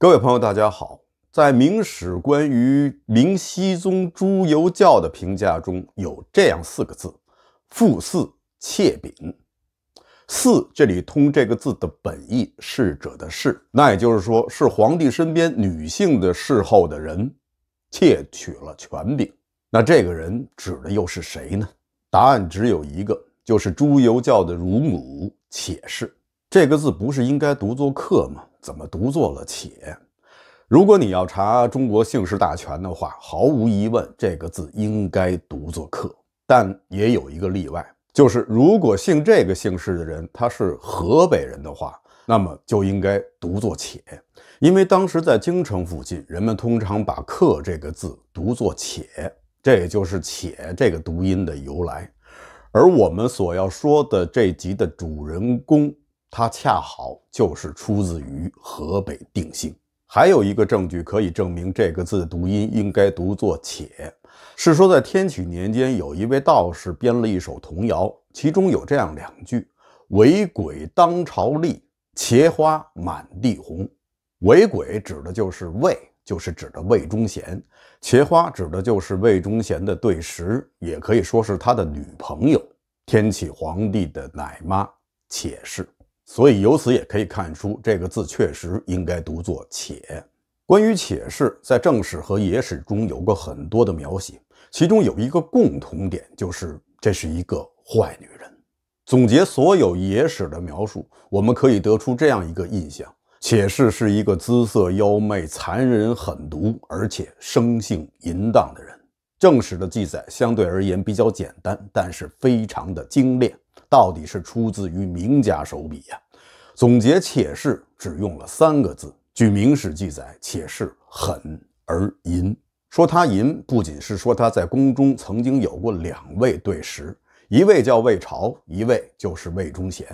各位朋友，大家好。在《明史》关于明熹宗朱由教的评价中有这样四个字：“父嗣窃柄”。嗣这里通这个字的本意，侍者的事。那也就是说，是皇帝身边女性的侍候的人窃取了权柄。那这个人指的又是谁呢？答案只有一个，就是朱由教的乳母。且氏。这个字不是应该读作“客”吗？怎么读作了且？如果你要查《中国姓氏大全》的话，毫无疑问，这个字应该读作“客”。但也有一个例外，就是如果姓这个姓氏的人他是河北人的话，那么就应该读作“且”，因为当时在京城附近，人们通常把“客”这个字读作“且”，这也就是“且”这个读音的由来。而我们所要说的这集的主人公。它恰好就是出自于河北定兴。还有一个证据可以证明这个字读音应该读作“且”，是说在天启年间，有一位道士编了一首童谣，其中有这样两句：“为鬼当朝立，茄花满地红。”为鬼指的就是魏，就是指的魏忠贤。茄花指的就是魏忠贤的对食，也可以说是他的女朋友，天启皇帝的奶妈，且氏。所以由此也可以看出，这个字确实应该读作“且”。关于且氏，在正史和野史中有过很多的描写，其中有一个共同点，就是这是一个坏女人。总结所有野史的描述，我们可以得出这样一个印象：且氏是一个姿色妖媚、残忍狠毒，而且生性淫荡的人。正史的记载相对而言比较简单，但是非常的精炼。到底是出自于名家手笔呀？总结且氏只用了三个字。据《明史》记载，且氏狠而淫。说他淫，不仅是说他在宫中曾经有过两位对食，一位叫魏朝，一位就是魏忠贤。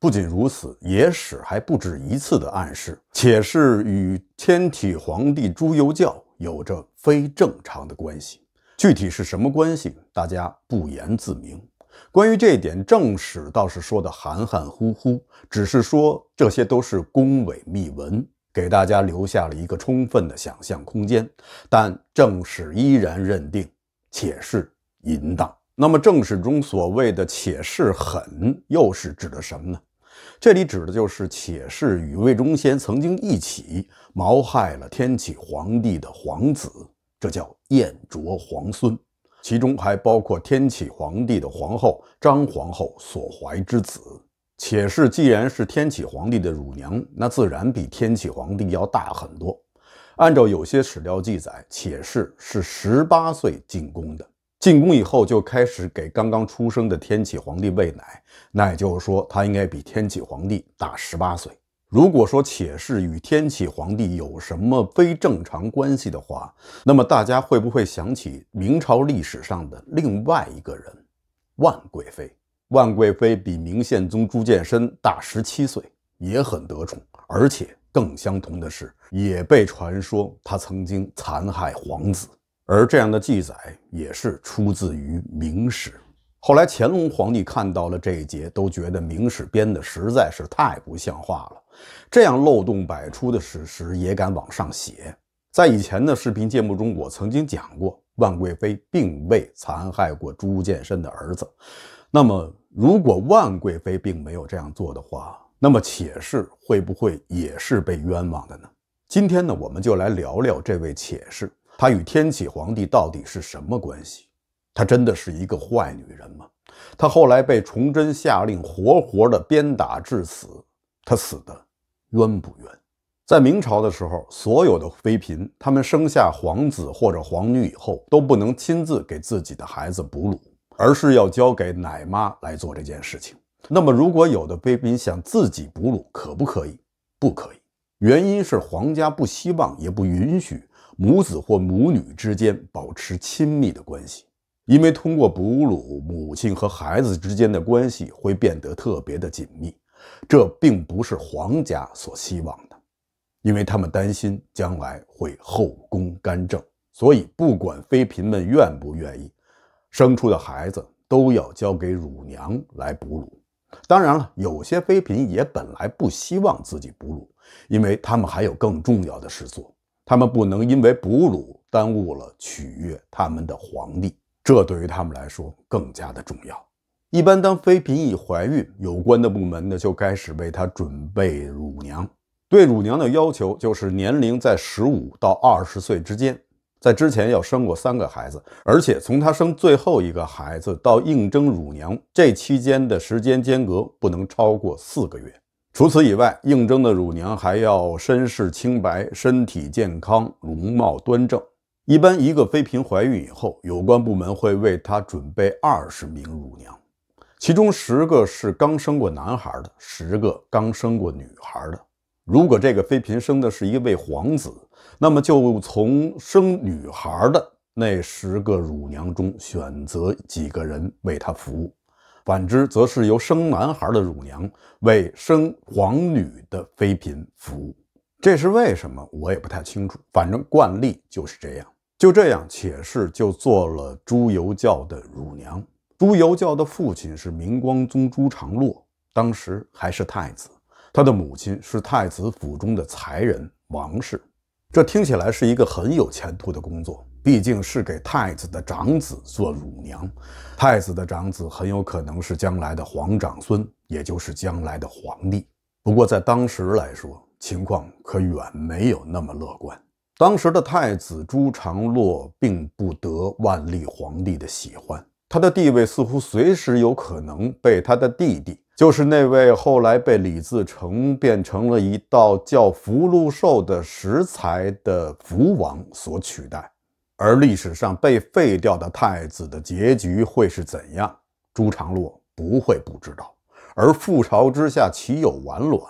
不仅如此，《野史》还不止一次的暗示，且氏与天启皇帝朱由校有着非正常的关系。具体是什么关系，大家不言自明。关于这一点，正史倒是说的含含糊糊，只是说这些都是宫闱秘闻，给大家留下了一个充分的想象空间。但正史依然认定且是淫荡。那么，正史中所谓的且是狠，又是指的什么呢？这里指的就是且是与魏忠贤曾经一起谋害了天启皇帝的皇子，这叫燕卓皇孙。其中还包括天启皇帝的皇后张皇后所怀之子，且氏既然是天启皇帝的乳娘，那自然比天启皇帝要大很多。按照有些史料记载，且氏是十八岁进宫的，进宫以后就开始给刚刚出生的天启皇帝喂奶，那也就是说，她应该比天启皇帝大十八岁。如果说且是与天启皇帝有什么非正常关系的话，那么大家会不会想起明朝历史上的另外一个人——万贵妃？万贵妃比明宪宗朱见深大十七岁，也很得宠，而且更相同的是，也被传说她曾经残害皇子。而这样的记载也是出自于《明史》。后来乾隆皇帝看到了这一节，都觉得明史编的实在是太不像话了。这样漏洞百出的史实也敢往上写。在以前的视频节目中，我曾经讲过，万贵妃并未残害过朱见深的儿子。那么，如果万贵妃并没有这样做的话，那么且氏会不会也是被冤枉的呢？今天呢，我们就来聊聊这位且氏，他与天启皇帝到底是什么关系？她真的是一个坏女人吗？她后来被崇祯下令活活的鞭打致死，她死的冤不冤？在明朝的时候，所有的妃嫔，她们生下皇子或者皇女以后，都不能亲自给自己的孩子哺乳，而是要交给奶妈来做这件事情。那么，如果有的妃嫔想自己哺乳，可不可以？不可以，原因是皇家不希望也不允许母子或母女之间保持亲密的关系。因为通过哺乳，母亲和孩子之间的关系会变得特别的紧密，这并不是皇家所希望的，因为他们担心将来会后宫干政，所以不管妃嫔们愿不愿意，生出的孩子都要交给乳娘来哺乳。当然了，有些妃嫔也本来不希望自己哺乳，因为他们还有更重要的事做，他们不能因为哺乳耽误了取悦他们的皇帝。这对于他们来说更加的重要。一般当妃嫔已怀孕，有关的部门呢就开始为她准备乳娘。对乳娘的要求就是年龄在十五到二十岁之间，在之前要生过三个孩子，而且从她生最后一个孩子到应征乳娘这期间的时间间隔不能超过四个月。除此以外，应征的乳娘还要身世清白、身体健康、容貌端正。一般一个妃嫔怀孕以后，有关部门会为她准备二十名乳娘，其中十个是刚生过男孩的，十个刚生过女孩的。如果这个妃嫔生的是一位皇子，那么就从生女孩的那十个乳娘中选择几个人为她服务；反之，则是由生男孩的乳娘为生皇女的妃嫔服务。这是为什么？我也不太清楚，反正惯例就是这样。就这样，且氏就做了朱由教的乳娘。朱由教的父亲是明光宗朱常洛，当时还是太子。他的母亲是太子府中的才人王氏。这听起来是一个很有前途的工作，毕竟是给太子的长子做乳娘。太子的长子很有可能是将来的皇长孙，也就是将来的皇帝。不过，在当时来说，情况可远没有那么乐观。当时的太子朱常洛并不得万历皇帝的喜欢，他的地位似乎随时有可能被他的弟弟，就是那位后来被李自成变成了一道叫“福禄寿”的食材的福王所取代。而历史上被废掉的太子的结局会是怎样？朱常洛不会不知道。而覆巢之下，岂有完卵？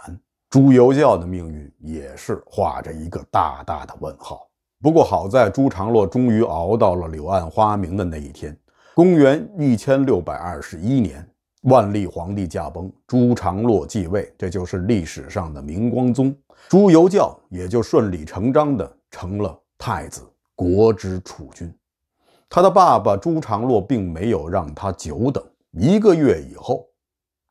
朱由校的命运也是画着一个大大的问号。不过好在朱常洛终于熬到了柳暗花明的那一天。公元一千六百二十一年，万历皇帝驾崩，朱常洛继位，这就是历史上的明光宗。朱由校也就顺理成章的成了太子，国之储君。他的爸爸朱常洛并没有让他久等，一个月以后，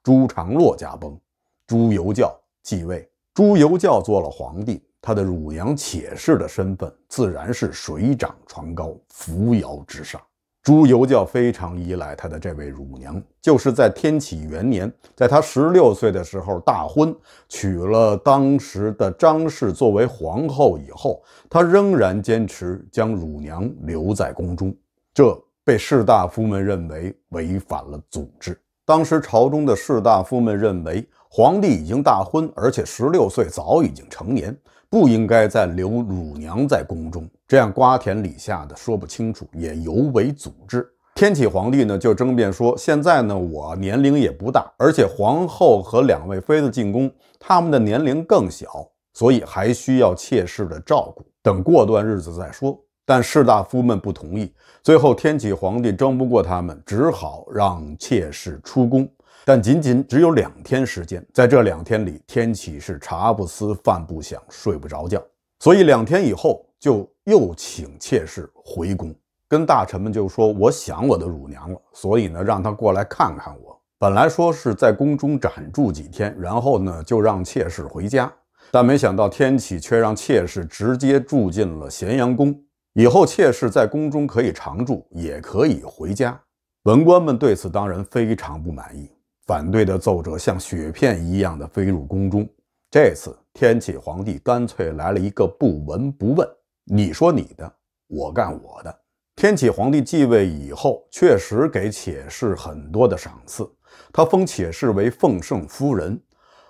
朱常洛驾崩，朱由校。继位，朱由校做了皇帝，他的乳娘且氏的身份自然是水涨船高，扶摇直上。朱由校非常依赖他的这位乳娘，就是在天启元年，在他十六岁的时候大婚，娶了当时的张氏作为皇后以后，他仍然坚持将乳娘留在宫中，这被士大夫们认为违反了祖制。当时朝中的士大夫们认为。皇帝已经大婚，而且十六岁早已经成年，不应该再留乳娘在宫中。这样瓜田李下的说不清楚，也尤为阻滞。天启皇帝呢就争辩说：“现在呢我年龄也不大，而且皇后和两位妃子进宫，他们的年龄更小，所以还需要妾室的照顾。等过段日子再说。”但士大夫们不同意，最后天启皇帝争不过他们，只好让妾室出宫。但仅仅只有两天时间，在这两天里，天启是茶不思、饭不想、睡不着觉，所以两天以后就又请妾室回宫，跟大臣们就说：“我想我的乳娘了，所以呢，让她过来看看我。”本来说是在宫中暂住几天，然后呢就让妾室回家，但没想到天启却让妾室直接住进了咸阳宫，以后妾室在宫中可以常住，也可以回家。文官们对此当然非常不满意。反对的奏折像雪片一样的飞入宫中。这次天启皇帝干脆来了一个不闻不问。你说你的，我干我的。天启皇帝继位以后，确实给且氏很多的赏赐。他封且氏为奉圣夫人，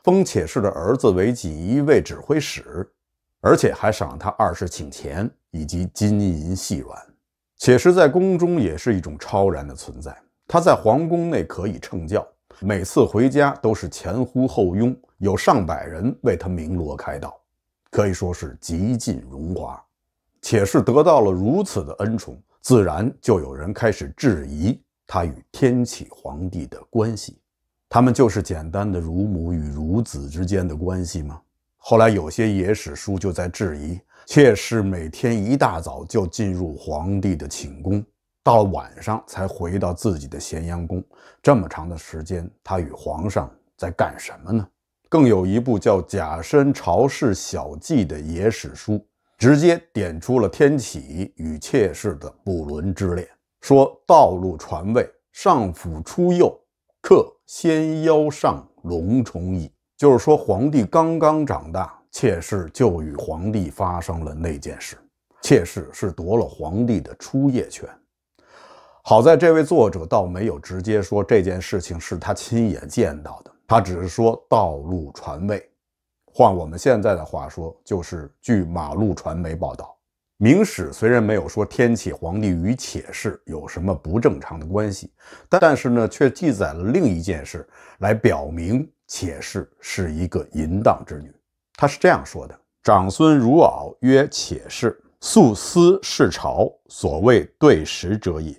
封且氏的儿子为锦衣卫指挥使，而且还赏他二十顷钱以及金银细软。且氏在宫中也是一种超然的存在，他在皇宫内可以称教。每次回家都是前呼后拥，有上百人为他鸣锣开道，可以说是极尽荣华。且是得到了如此的恩宠，自然就有人开始质疑他与天启皇帝的关系。他们就是简单的乳母与乳子之间的关系吗？后来有些野史书就在质疑，妾室每天一大早就进入皇帝的寝宫。到了晚上才回到自己的咸阳宫。这么长的时间，他与皇上在干什么呢？更有一部叫《贾深朝事小记》的野史书，直接点出了天启与妾室的不伦之恋，说：“道路传位，上府出幼，客先邀上龙重矣。就是说，皇帝刚刚长大，妾室就与皇帝发生了那件事。妾室是夺了皇帝的初夜权。好在这位作者倒没有直接说这件事情是他亲眼见到的，他只是说道路传位，换我们现在的话说，就是据马路传媒报道，《明史》虽然没有说天启皇帝与且氏有什么不正常的关系，但但是呢，却记载了另一件事来表明且氏是一个淫荡之女。他是这样说的：“长孙如媪曰，且氏素思侍朝，所谓对食者也。”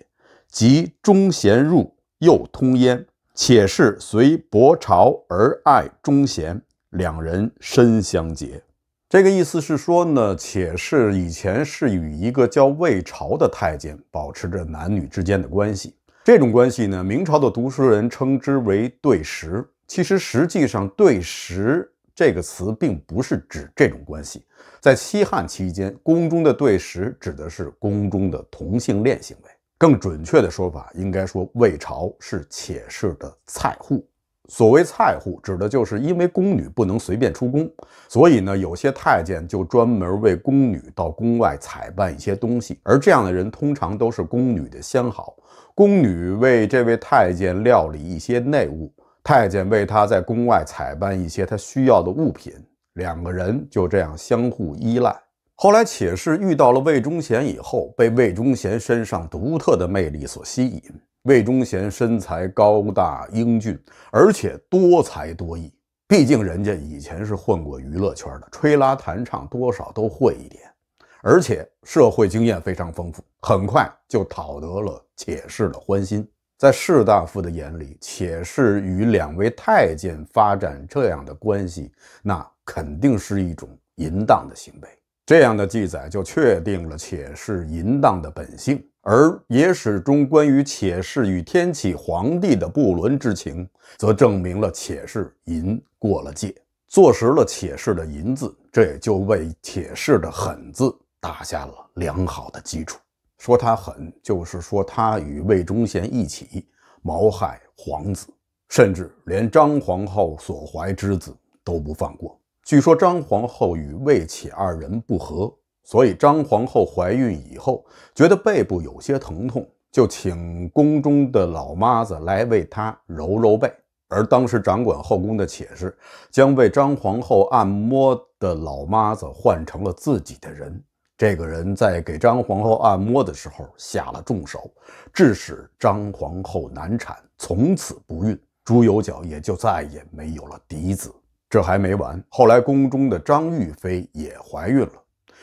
即忠贤入，又通焉。且是随伯朝而爱忠贤，两人深相结。这个意思是说呢，且是以前是与一个叫魏朝的太监保持着男女之间的关系。这种关系呢，明朝的读书人称之为“对食”。其实实际上，“对食”这个词并不是指这种关系。在西汉期间，宫中的“对食”指的是宫中的同性恋行为。更准确的说法，应该说魏朝是妾室的菜户。所谓菜户，指的就是因为宫女不能随便出宫，所以呢，有些太监就专门为宫女到宫外采办一些东西。而这样的人通常都是宫女的相好。宫女为这位太监料理一些内务，太监为他在宫外采办一些他需要的物品。两个人就这样相互依赖。后来，且氏遇到了魏忠贤以后，被魏忠贤身上独特的魅力所吸引。魏忠贤身材高大英俊，而且多才多艺。毕竟人家以前是混过娱乐圈的，吹拉弹唱多少都会一点，而且社会经验非常丰富，很快就讨得了且氏的欢心。在士大夫的眼里，且氏与两位太监发展这样的关系，那肯定是一种淫荡的行为。这样的记载就确定了且氏淫荡的本性，而野史中关于且氏与天启皇帝的不伦之情，则证明了且氏淫过了界，坐实了且氏的淫字，这也就为且氏的狠字打下了良好的基础。说他狠，就是说他与魏忠贤一起谋害皇子，甚至连张皇后所怀之子都不放过。据说张皇后与魏启二人不和，所以张皇后怀孕以后觉得背部有些疼痛，就请宫中的老妈子来为她揉揉背。而当时掌管后宫的妾室将为张皇后按摩的老妈子换成了自己的人。这个人在给张皇后按摩的时候下了重手，致使张皇后难产，从此不孕。朱由校也就再也没有了嫡子。这还没完，后来宫中的张玉妃也怀孕了，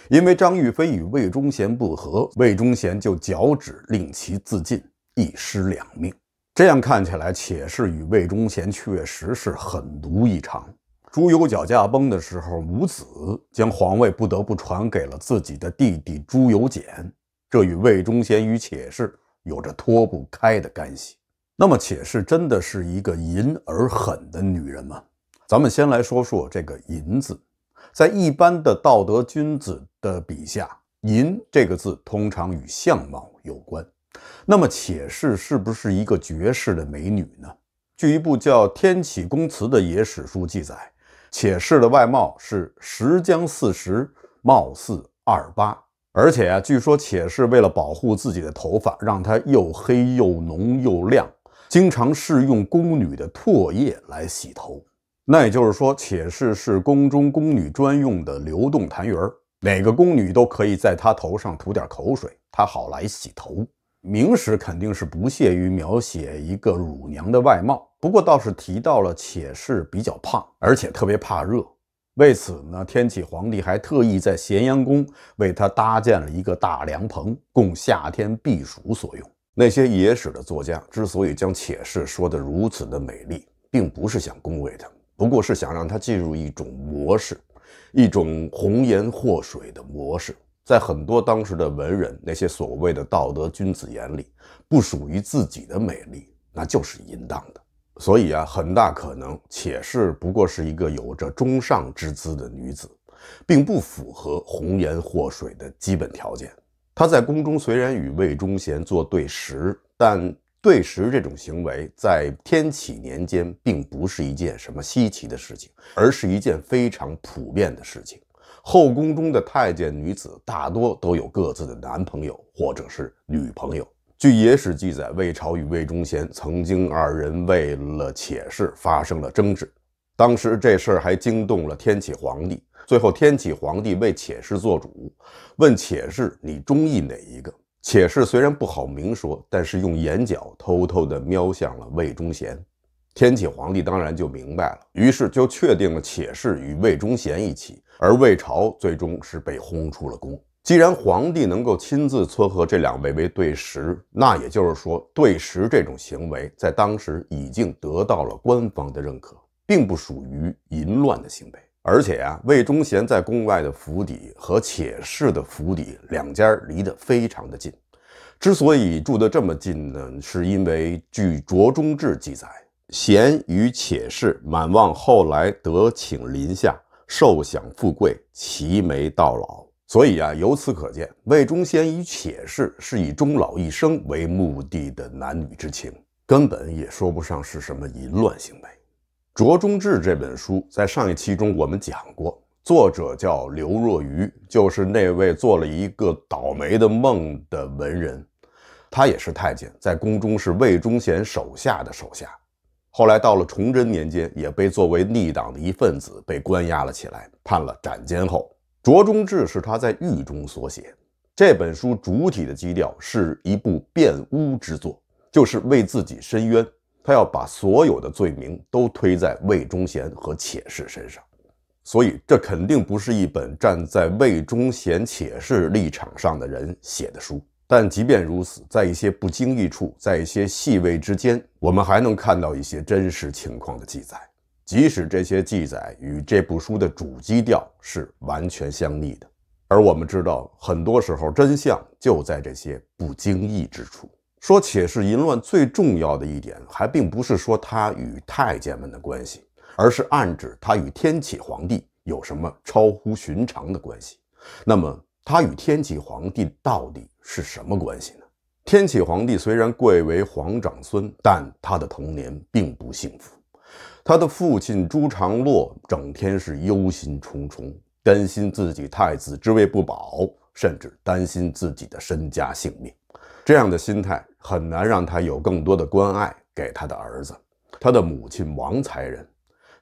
因为张玉妃与魏忠贤不和，魏忠贤就脚趾令其自尽，一尸两命。这样看起来，且氏与魏忠贤确实是狠毒异常。朱由校驾崩的时候，母子将皇位不得不传给了自己的弟弟朱由检，这与魏忠贤与且氏有着脱不开的干系。那么，且氏真的是一个淫而狠的女人吗？咱们先来说说这个“银”字，在一般的道德君子的笔下，“银”这个字通常与相貌有关。那么，且氏是不是一个绝世的美女呢？据一部叫《天启宫词》的野史书记载，且氏的外貌是十将四十，貌似二八。而且，啊，据说且氏为了保护自己的头发，让它又黑又浓又亮，经常是用宫女的唾液来洗头。那也就是说，且氏是宫中宫女专用的流动痰盂儿，哪个宫女都可以在她头上涂点口水，她好来洗头。明史肯定是不屑于描写一个乳娘的外貌，不过倒是提到了且氏比较胖，而且特别怕热。为此呢，天启皇帝还特意在咸阳宫为她搭建了一个大凉棚，供夏天避暑所用。那些野史的作家之所以将且氏说得如此的美丽，并不是想恭维她。不过是想让她进入一种模式，一种红颜祸水的模式。在很多当时的文人那些所谓的道德君子眼里，不属于自己的美丽，那就是淫荡的。所以啊，很大可能，且是不过是一个有着中上之姿的女子，并不符合红颜祸水的基本条件。她在宫中虽然与魏忠贤做对食，但。对食这种行为在天启年间并不是一件什么稀奇的事情，而是一件非常普遍的事情。后宫中的太监女子大多都有各自的男朋友或者是女朋友。据野史记载，魏朝与魏忠贤曾经二人为了妾室发生了争执，当时这事儿还惊动了天启皇帝。最后，天启皇帝为妾室做主，问妾室：“你中意哪一个？”且氏虽然不好明说，但是用眼角偷偷的瞄向了魏忠贤，天启皇帝当然就明白了，于是就确定了且氏与魏忠贤一起，而魏朝最终是被轰出了宫。既然皇帝能够亲自撮合这两位为对食，那也就是说，对食这种行为在当时已经得到了官方的认可，并不属于淫乱的行为。而且啊，魏忠贤在宫外的府邸和且氏的府邸两家离得非常的近。之所以住得这么近呢，是因为据《卓中志》记载，贤与且氏满望后来得请临下，受享富贵，齐眉到老。所以啊，由此可见，魏忠贤与且氏是以终老一生为目的的男女之情，根本也说不上是什么淫乱行为。《卓中志》这本书在上一期中我们讲过，作者叫刘若愚，就是那位做了一个倒霉的梦的文人，他也是太监，在宫中是魏忠贤手下的手下，后来到了崇祯年间，也被作为逆党的一份子被关押了起来，判了斩监后。卓中志是他在狱中所写，这本书主体的基调是一部辩污之作，就是为自己申冤。他要把所有的罪名都推在魏忠贤和且氏身上，所以这肯定不是一本站在魏忠贤且氏立场上的人写的书。但即便如此，在一些不经意处，在一些细微之间，我们还能看到一些真实情况的记载，即使这些记载与这部书的主基调是完全相逆的。而我们知道，很多时候真相就在这些不经意之处。说且是淫乱最重要的一点，还并不是说他与太监们的关系，而是暗指他与天启皇帝有什么超乎寻常的关系。那么，他与天启皇帝到底是什么关系呢？天启皇帝虽然贵为皇长孙，但他的童年并不幸福。他的父亲朱常洛整天是忧心忡忡，担心自己太子之位不保，甚至担心自己的身家性命。这样的心态。很难让他有更多的关爱给他的儿子。他的母亲王才人，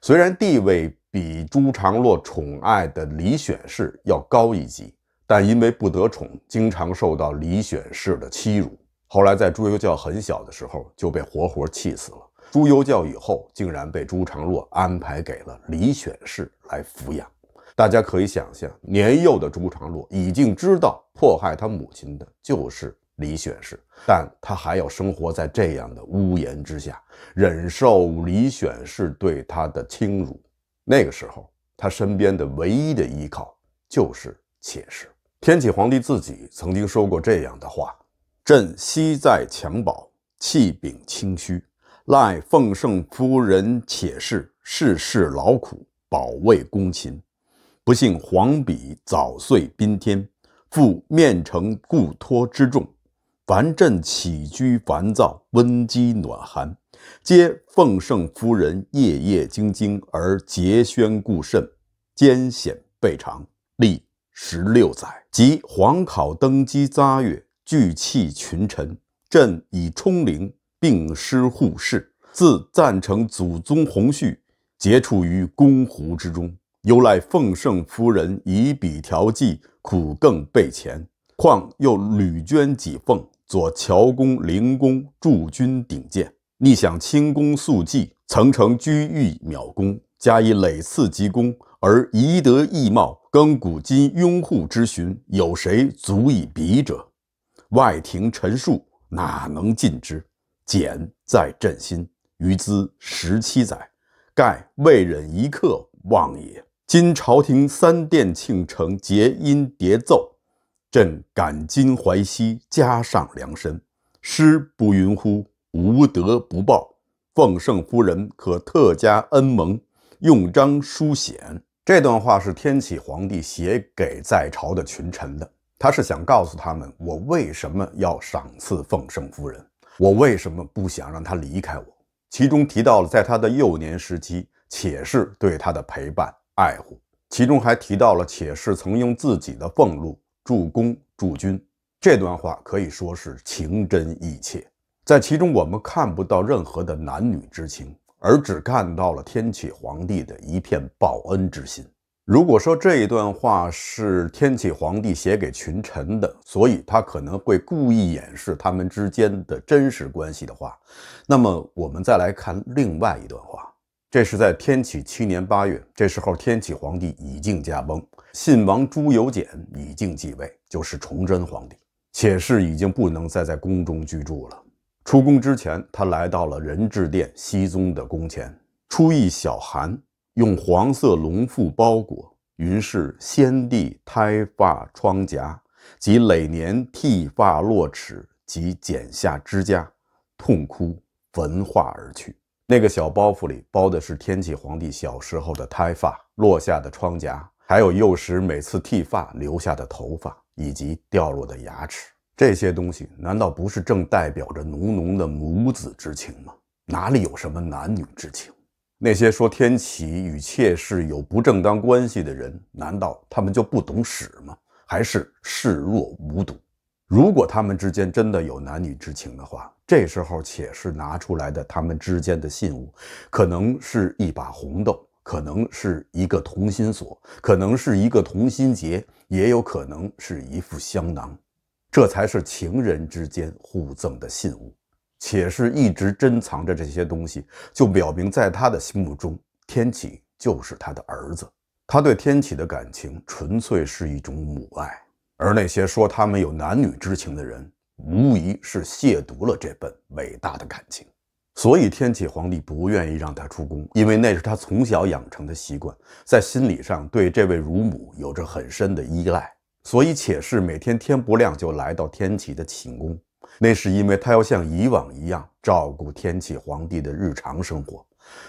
虽然地位比朱常洛宠爱的李选侍要高一级，但因为不得宠，经常受到李选侍的欺辱。后来，在朱由校很小的时候，就被活活气死了。朱由校以后竟然被朱常洛安排给了李选侍来抚养。大家可以想象，年幼的朱常洛已经知道迫害他母亲的就是。李选侍，但他还要生活在这样的屋檐之下，忍受李选侍对他的轻辱。那个时候，他身边的唯一的依靠就是妾室。天启皇帝自己曾经说过这样的话：“朕昔在襁褓，弃禀清虚，赖奉圣夫人且室，世事劳苦，保卫宫勤。不幸皇妣早岁宾天，负面承故托之重。”凡朕起居烦躁，温饥暖寒，皆奉圣夫人夜夜兢兢而节宣固慎，艰险备尝，历十六载。及皇考登基匝月，聚气群臣，朕以冲灵病失护侍，自赞成祖宗洪绪，皆处于宫湖之中。由来奉圣夫人以笔调剂，苦更备前，况又屡捐己俸。左乔公、灵公驻军顶见，逆想清功速技，曾成居玉秒功，加以累次急功，而仪德易貌，更古今拥护之循，有谁足以比者？外廷陈述，哪能尽之？简在朕心，余兹十七载，盖未忍一刻忘也。今朝廷三殿庆成，结音叠奏。朕感今怀昔，加上良身，师不云乎？无德不报。奉圣夫人可特加恩蒙，用章书显。这段话是天启皇帝写给在朝的群臣的，他是想告诉他们，我为什么要赏赐奉圣夫人，我为什么不想让她离开我。其中提到了在她的幼年时期，且氏对她的陪伴爱护。其中还提到了且氏曾用自己的俸禄。助攻助军，这段话可以说是情真意切。在其中，我们看不到任何的男女之情，而只看到了天启皇帝的一片报恩之心。如果说这一段话是天启皇帝写给群臣的，所以他可能会故意掩饰他们之间的真实关系的话，那么我们再来看另外一段话。这是在天启七年八月，这时候天启皇帝已经驾崩，信王朱由检已经继位，就是崇祯皇帝，且是已经不能再在宫中居住了。出宫之前，他来到了仁智殿，熹宗的宫前。出一小寒，用黄色龙腹包裹，于是先帝胎发疮颊，及累年剃发落齿及剪下指甲，痛哭焚化而去。那个小包袱里包的是天启皇帝小时候的胎发落下的窗夹，还有幼时每次剃发留下的头发，以及掉落的牙齿。这些东西难道不是正代表着浓浓的母子之情吗？哪里有什么男女之情？那些说天启与妾室有不正当关系的人，难道他们就不懂史吗？还是视若无睹？如果他们之间真的有男女之情的话，这时候且是拿出来的他们之间的信物，可能是一把红豆，可能是一个同心锁，可能是一个同心结，也有可能是一副香囊，这才是情人之间互赠的信物。且是一直珍藏着这些东西，就表明在他的心目中，天启就是他的儿子，他对天启的感情纯粹是一种母爱。而那些说他们有男女之情的人，无疑是亵渎了这份伟大的感情。所以天启皇帝不愿意让他出宫，因为那是他从小养成的习惯，在心理上对这位乳母有着很深的依赖。所以且氏每天天不亮就来到天启的寝宫，那是因为他要像以往一样照顾天启皇帝的日常生活，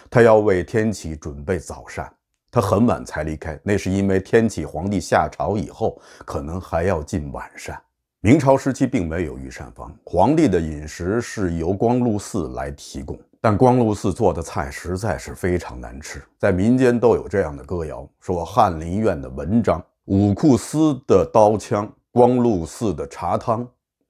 他要为天启准备早膳。他很晚才离开，那是因为天启皇帝下朝以后，可能还要进晚膳。明朝时期并没有御膳房，皇帝的饮食是由光禄寺来提供，但光禄寺做的菜实在是非常难吃，在民间都有这样的歌谣说：翰林院的文章，武库司的刀枪，光禄寺的茶汤。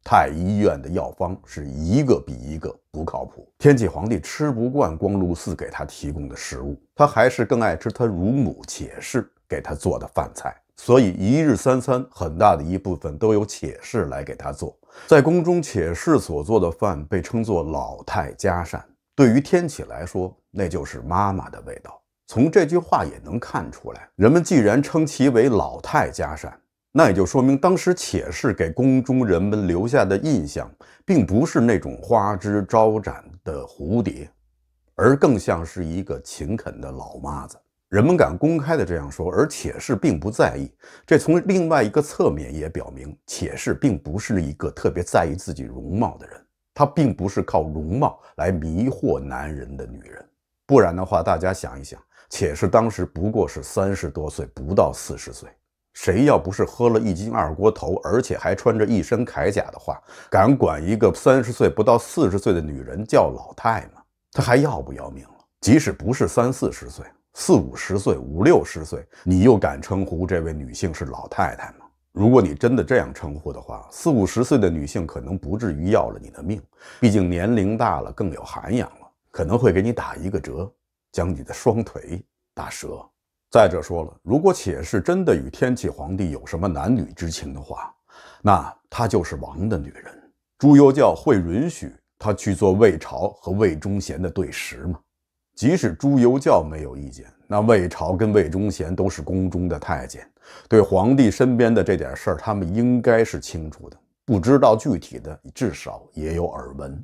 太医院的药方是一个比一个不靠谱。天启皇帝吃不惯光禄寺给他提供的食物，他还是更爱吃他乳母且氏给他做的饭菜。所以一日三餐很大的一部分都由且氏来给他做。在宫中，且氏所做的饭被称作老太家膳。对于天启来说，那就是妈妈的味道。从这句话也能看出来，人们既然称其为老太家膳。那也就说明，当时且氏给宫中人们留下的印象，并不是那种花枝招展的蝴蝶，而更像是一个勤恳的老妈子。人们敢公开的这样说，而且氏并不在意，这从另外一个侧面也表明，且氏并不是一个特别在意自己容貌的人。她并不是靠容貌来迷惑男人的女人，不然的话，大家想一想，且氏当时不过是三十多岁，不到四十岁。谁要不是喝了一斤二锅头，而且还穿着一身铠甲的话，敢管一个三十岁不到四十岁的女人叫老太吗？她还要不要命了？即使不是三四十岁，四五十岁，五六十岁，你又敢称呼这位女性是老太太吗？如果你真的这样称呼的话，四五十岁的女性可能不至于要了你的命，毕竟年龄大了更有涵养了，可能会给你打一个折，将你的双腿打折。再者说了，如果且是真的与天启皇帝有什么男女之情的话，那她就是王的女人。朱由校会允许她去做魏朝和魏忠贤的对食吗？即使朱由校没有意见，那魏朝跟魏忠贤都是宫中的太监，对皇帝身边的这点事儿，他们应该是清楚的。不知道具体的，至少也有耳闻。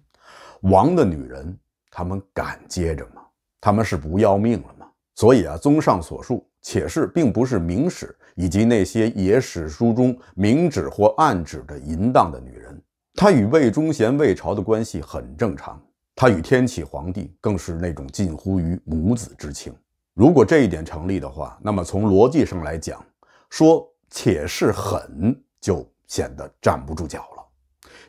王的女人，他们敢接着吗？他们是不要命了吗？所以啊，综上所述，且氏并不是明史以及那些野史书中明指或暗指的淫荡的女人。她与魏忠贤、魏朝的关系很正常，她与天启皇帝更是那种近乎于母子之情。如果这一点成立的话，那么从逻辑上来讲，说且氏狠就显得站不住脚了，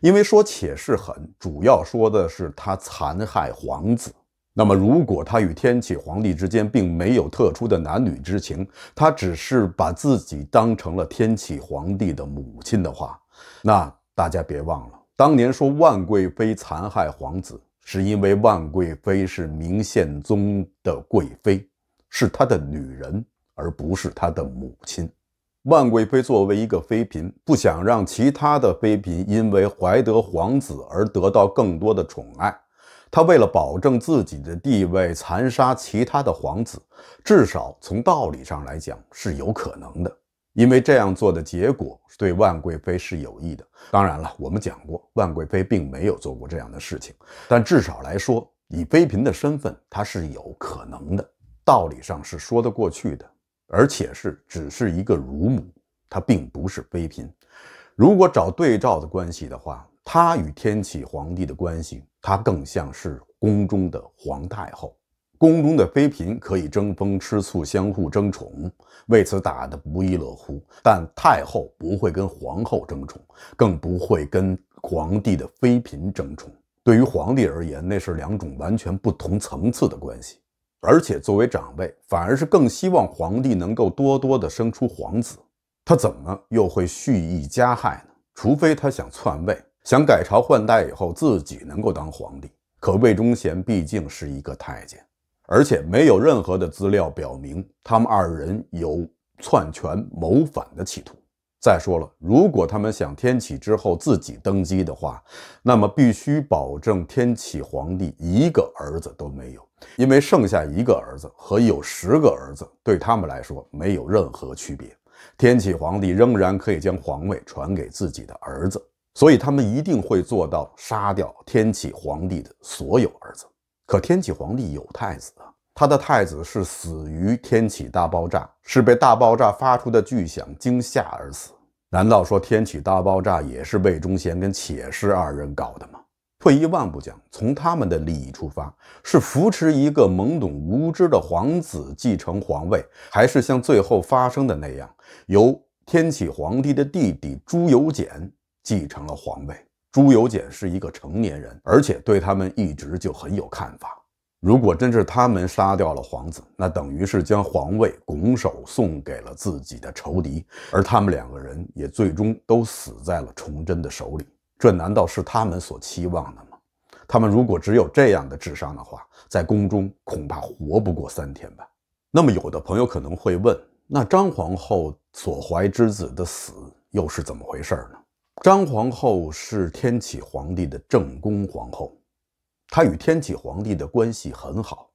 因为说且氏狠，主要说的是他残害皇子。那么，如果他与天启皇帝之间并没有特殊的男女之情，他只是把自己当成了天启皇帝的母亲的话，那大家别忘了，当年说万贵妃残害皇子，是因为万贵妃是明宪宗的贵妃，是他的女人，而不是他的母亲。万贵妃作为一个妃嫔，不想让其他的妃嫔因为怀得皇子而得到更多的宠爱。他为了保证自己的地位，残杀其他的皇子，至少从道理上来讲是有可能的，因为这样做的结果对万贵妃是有益的。当然了，我们讲过，万贵妃并没有做过这样的事情，但至少来说，以妃嫔的身份，她是有可能的，道理上是说得过去的。而且是只是一个乳母，她并不是妃嫔。如果找对照的关系的话。他与天启皇帝的关系，他更像是宫中的皇太后。宫中的妃嫔可以争风吃醋，相互争宠，为此打得不亦乐乎。但太后不会跟皇后争宠，更不会跟皇帝的妃嫔争宠。对于皇帝而言，那是两种完全不同层次的关系。而且作为长辈，反而是更希望皇帝能够多多的生出皇子。他怎么又会蓄意加害呢？除非他想篡位。想改朝换代以后自己能够当皇帝，可魏忠贤毕竟是一个太监，而且没有任何的资料表明他们二人有篡权谋反的企图。再说了，如果他们想天启之后自己登基的话，那么必须保证天启皇帝一个儿子都没有，因为剩下一个儿子和有十个儿子对他们来说没有任何区别。天启皇帝仍然可以将皇位传给自己的儿子。所以他们一定会做到杀掉天启皇帝的所有儿子。可天启皇帝有太子啊，他的太子是死于天启大爆炸，是被大爆炸发出的巨响惊吓而死。难道说天启大爆炸也是魏忠贤跟且氏二人搞的吗？退一万步讲，从他们的利益出发，是扶持一个懵懂无知的皇子继承皇位，还是像最后发生的那样，由天启皇帝的弟弟朱由检？继承了皇位，朱由检是一个成年人，而且对他们一直就很有看法。如果真是他们杀掉了皇子，那等于是将皇位拱手送给了自己的仇敌，而他们两个人也最终都死在了崇祯的手里。这难道是他们所期望的吗？他们如果只有这样的智商的话，在宫中恐怕活不过三天吧。那么，有的朋友可能会问：那张皇后所怀之子的死又是怎么回事呢？张皇后是天启皇帝的正宫皇后，她与天启皇帝的关系很好，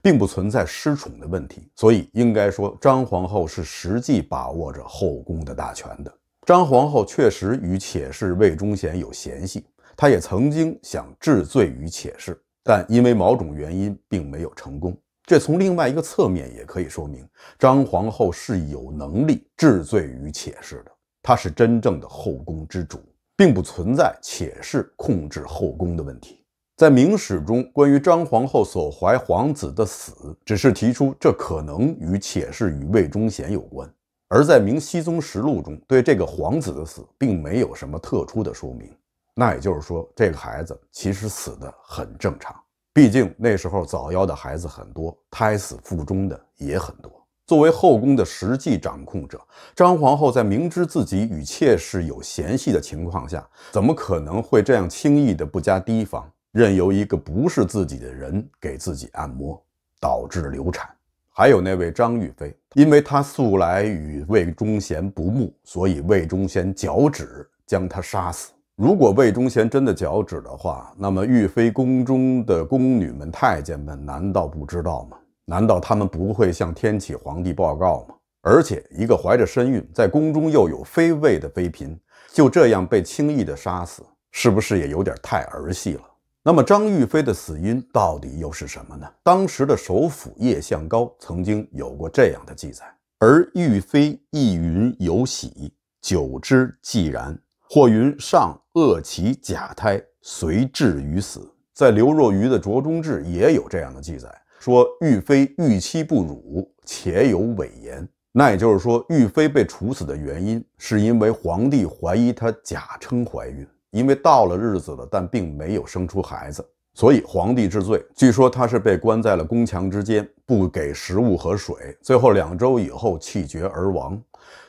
并不存在失宠的问题，所以应该说张皇后是实际把握着后宫的大权的。张皇后确实与妾室魏忠贤有嫌隙，她也曾经想治罪于妾室，但因为某种原因并没有成功。这从另外一个侧面也可以说明，张皇后是有能力治罪于妾室的。他是真正的后宫之主，并不存在，且是控制后宫的问题。在《明史》中，关于张皇后所怀皇子的死，只是提出这可能与且是与魏忠贤有关；而在《明熹宗实录》中，对这个皇子的死并没有什么特殊的说明。那也就是说，这个孩子其实死的很正常，毕竟那时候早夭的孩子很多，胎死腹中的也很多。作为后宫的实际掌控者，张皇后在明知自己与妾室有嫌隙的情况下，怎么可能会这样轻易的不加提防，任由一个不是自己的人给自己按摩，导致流产？还有那位张玉妃，因为她素来与魏忠贤不睦，所以魏忠贤脚趾将她杀死。如果魏忠贤真的脚趾的话，那么玉妃宫中的宫女们、太监们难道不知道吗？难道他们不会向天启皇帝报告吗？而且，一个怀着身孕在宫中又有妃位的妃嫔，就这样被轻易的杀死，是不是也有点太儿戏了？那么，张玉妃的死因到底又是什么呢？当时的首辅叶向高曾经有过这样的记载：“而玉妃亦云有喜，久之即然，或云上恶其假胎，遂至于死。”在刘若愚的《酌中志》也有这样的记载。说玉妃遇妻不辱，且有伪言。那也就是说，玉妃被处死的原因，是因为皇帝怀疑她假称怀孕，因为到了日子了，但并没有生出孩子，所以皇帝治罪。据说她是被关在了宫墙之间，不给食物和水，最后两周以后气绝而亡。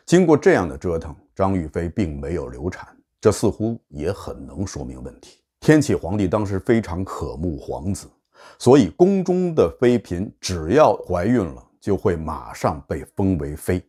经过这样的折腾，张玉妃并没有流产，这似乎也很能说明问题。天启皇帝当时非常渴慕皇子。所以，宫中的妃嫔只要怀孕了，就会马上被封为妃；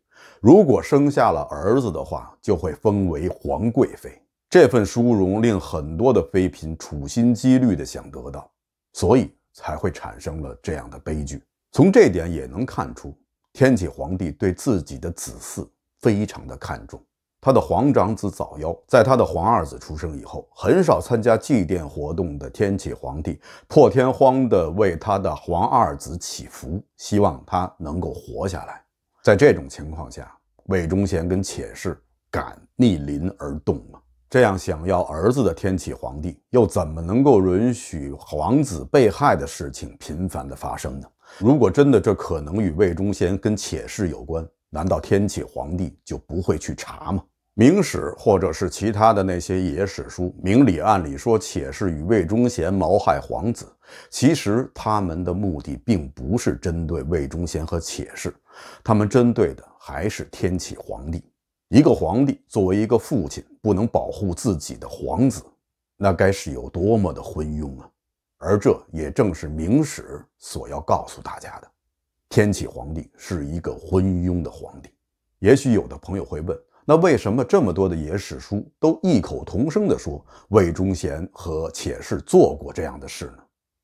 如果生下了儿子的话，就会封为皇贵妃。这份殊荣令很多的妃嫔处心积虑的想得到，所以才会产生了这样的悲剧。从这点也能看出，天启皇帝对自己的子嗣非常的看重。他的皇长子早夭，在他的皇二子出生以后，很少参加祭奠活动的天启皇帝，破天荒地为他的皇二子祈福，希望他能够活下来。在这种情况下，魏忠贤跟且氏敢逆鳞而动吗？这样想要儿子的天启皇帝，又怎么能够允许皇子被害的事情频繁的发生呢？如果真的这可能与魏忠贤跟且氏有关？难道天启皇帝就不会去查吗？明史或者是其他的那些野史书，明里暗里说且氏与魏忠贤谋害皇子，其实他们的目的并不是针对魏忠贤和且氏，他们针对的还是天启皇帝。一个皇帝作为一个父亲，不能保护自己的皇子，那该是有多么的昏庸啊！而这也正是明史所要告诉大家的。天启皇帝是一个昏庸的皇帝，也许有的朋友会问，那为什么这么多的野史书都异口同声的说魏忠贤和且是做过这样的事呢？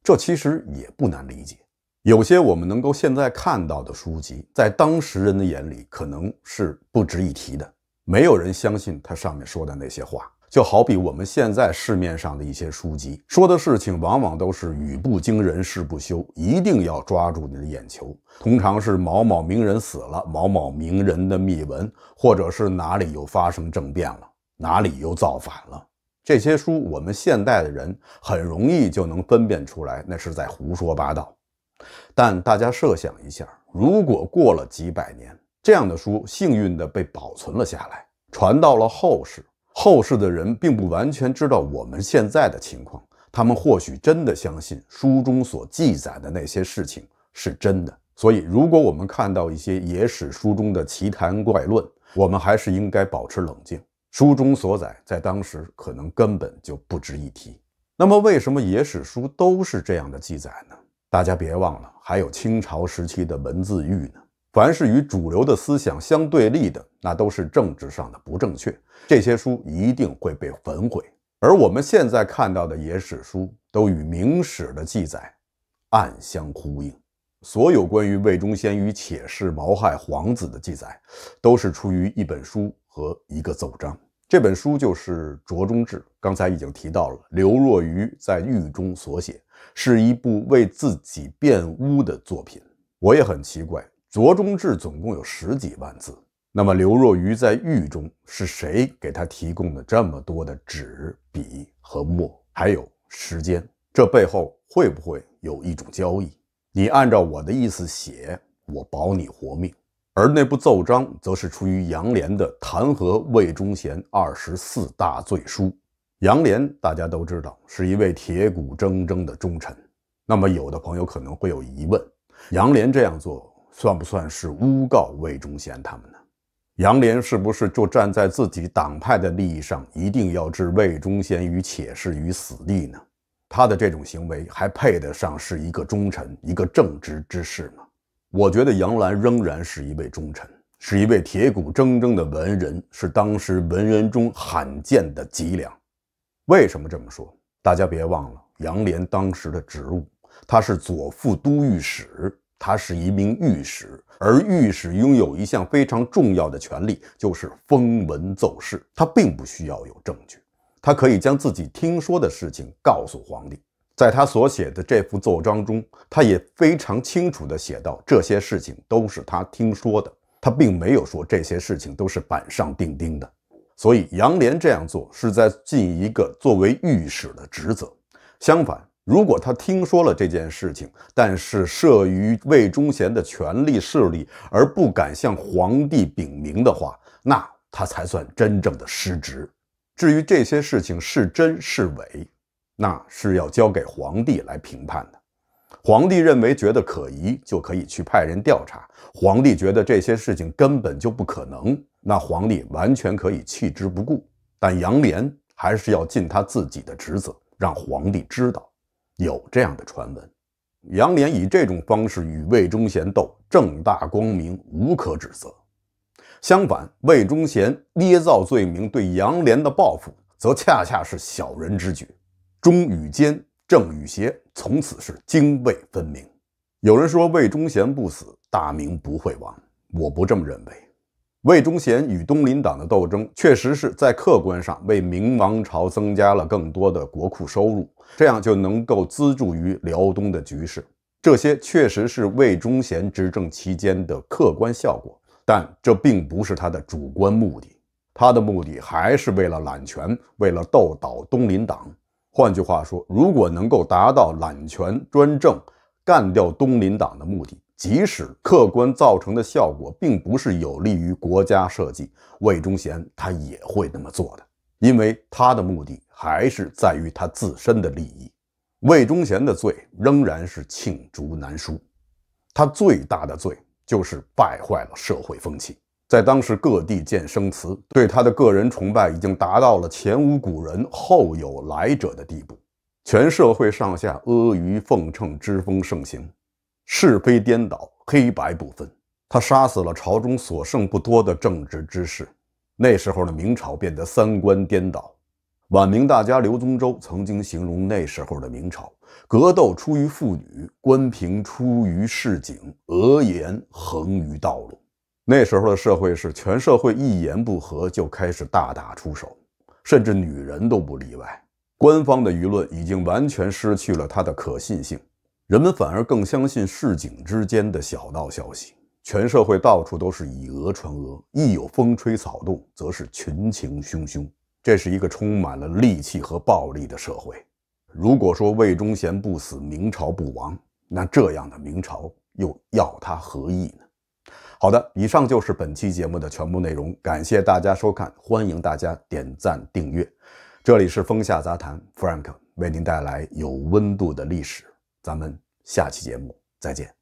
这其实也不难理解，有些我们能够现在看到的书籍，在当时人的眼里可能是不值一提的，没有人相信他上面说的那些话。就好比我们现在市面上的一些书籍，说的事情往往都是语不惊人誓不休，一定要抓住你的眼球。通常是某某名人死了，某某名人的秘闻，或者是哪里又发生政变了，哪里又造反了。这些书我们现代的人很容易就能分辨出来，那是在胡说八道。但大家设想一下，如果过了几百年，这样的书幸运的被保存了下来，传到了后世。后世的人并不完全知道我们现在的情况，他们或许真的相信书中所记载的那些事情是真的。所以，如果我们看到一些野史书中的奇谈怪论，我们还是应该保持冷静。书中所载在当时可能根本就不值一提。那么，为什么野史书都是这样的记载呢？大家别忘了，还有清朝时期的文字狱呢。凡是与主流的思想相对立的，那都是政治上的不正确。这些书一定会被焚毁。而我们现在看到的野史书，都与明史的记载暗相呼应。所有关于魏忠贤与且氏谋害皇子的记载，都是出于一本书和一个奏章。这本书就是《卓中志》，刚才已经提到了。刘若愚在狱中所写，是一部为自己辩污的作品。我也很奇怪。《左中志》总共有十几万字。那么，刘若愚在狱中是谁给他提供的这么多的纸、笔和墨，还有时间？这背后会不会有一种交易？你按照我的意思写，我保你活命。而那部奏章，则是出于杨涟的《弹劾魏忠贤二十四大罪书》。杨涟大家都知道，是一位铁骨铮铮的忠臣。那么，有的朋友可能会有疑问：杨涟这样做？算不算是诬告魏忠贤他们呢？杨涟是不是就站在自己党派的利益上，一定要置魏忠贤于且是于死地呢？他的这种行为还配得上是一个忠臣、一个正直之士吗？我觉得杨澜仍然是一位忠臣，是一位铁骨铮铮的文人，是当时文人中罕见的脊梁。为什么这么说？大家别忘了，杨涟当时的职务，他是左副都御史。他是一名御史，而御史拥有一项非常重要的权利，就是封文奏事。他并不需要有证据，他可以将自己听说的事情告诉皇帝。在他所写的这幅奏章中，他也非常清楚地写到，这些事情都是他听说的，他并没有说这些事情都是板上钉钉的。所以，杨涟这样做是在尽一个作为御史的职责。相反。如果他听说了这件事情，但是慑于魏忠贤的权力势力而不敢向皇帝禀明的话，那他才算真正的失职。至于这些事情是真是伪，那是要交给皇帝来评判的。皇帝认为觉得可疑，就可以去派人调查；皇帝觉得这些事情根本就不可能，那皇帝完全可以弃之不顾。但杨涟还是要尽他自己的职责，让皇帝知道。有这样的传闻，杨涟以这种方式与魏忠贤斗，正大光明，无可指责。相反，魏忠贤捏造罪名对杨涟的报复，则恰恰是小人之举。忠与奸，正与邪，从此是泾渭分明。有人说魏忠贤不死，大明不会亡。我不这么认为。魏忠贤与东林党的斗争，确实是在客观上为明王朝增加了更多的国库收入，这样就能够资助于辽东的局势。这些确实是魏忠贤执政期间的客观效果，但这并不是他的主观目的。他的目的还是为了揽权，为了斗倒东林党。换句话说，如果能够达到揽权专政、干掉东林党的目的。即使客观造成的效果并不是有利于国家设计，魏忠贤他也会那么做的，因为他的目的还是在于他自身的利益。魏忠贤的罪仍然是罄竹难书，他最大的罪就是败坏了社会风气，在当时各地建生祠，对他的个人崇拜已经达到了前无古人后有来者的地步，全社会上下阿谀奉承之风盛行。是非颠倒，黑白不分。他杀死了朝中所剩不多的正直之士，那时候的明朝变得三观颠倒。晚明大家刘宗周曾经形容那时候的明朝：格斗出于妇女，官凭出于市井，俄言横于道路。那时候的社会是全社会一言不合就开始大打出手，甚至女人都不例外。官方的舆论已经完全失去了它的可信性。人们反而更相信市井之间的小道消息，全社会到处都是以讹传讹，一有风吹草动，则是群情汹汹。这是一个充满了戾气和暴力的社会。如果说魏忠贤不死，明朝不亡，那这样的明朝又要他何意呢？好的，以上就是本期节目的全部内容，感谢大家收看，欢迎大家点赞订阅。这里是风下杂谈，Frank 为您带来有温度的历史，咱们。下期节目再见。